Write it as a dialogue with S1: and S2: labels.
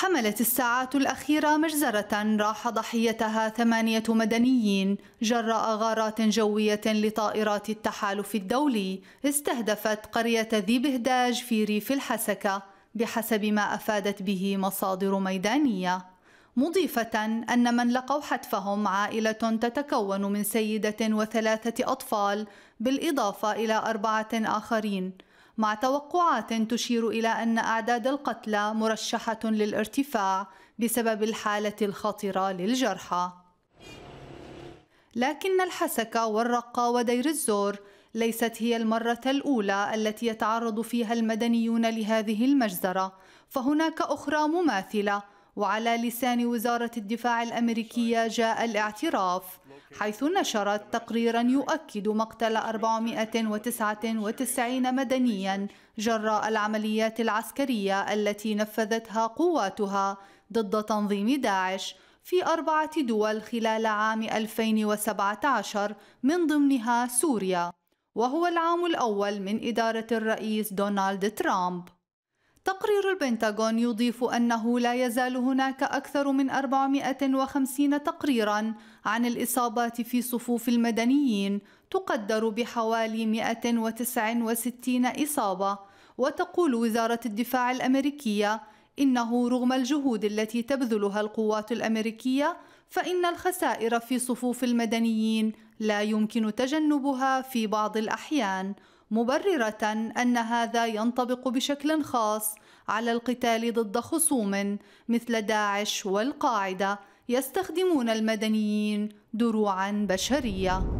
S1: حملت الساعات الأخيرة مجزرة راح ضحيتها ثمانية مدنيين جراء غارات جوية لطائرات التحالف الدولي استهدفت قرية ذي بهداج في ريف الحسكة بحسب ما أفادت به مصادر ميدانية مضيفة أن من لقوا حتفهم عائلة تتكون من سيدة وثلاثة أطفال بالإضافة إلى أربعة آخرين مع توقعات تشير إلى أن أعداد القتلى مرشحة للارتفاع بسبب الحالة الخطرة للجرحى لكن الحسكة والرقة ودير الزور ليست هي المرة الأولى التي يتعرض فيها المدنيون لهذه المجزرة فهناك أخرى مماثلة وعلى لسان وزارة الدفاع الأمريكية جاء الاعتراف حيث نشرت تقريرا يؤكد مقتل 499 مدنيا جراء العمليات العسكرية التي نفذتها قواتها ضد تنظيم داعش في أربعة دول خلال عام 2017 من ضمنها سوريا وهو العام الأول من إدارة الرئيس دونالد ترامب تقرير البنتاغون يضيف أنه لا يزال هناك أكثر من 450 تقريرا عن الإصابات في صفوف المدنيين تقدر بحوالي 169 إصابة وتقول وزارة الدفاع الأمريكية إنه رغم الجهود التي تبذلها القوات الأمريكية فإن الخسائر في صفوف المدنيين لا يمكن تجنبها في بعض الأحيان مبررة أن هذا ينطبق بشكل خاص على القتال ضد خصوم مثل داعش والقاعدة يستخدمون المدنيين دروعا بشريه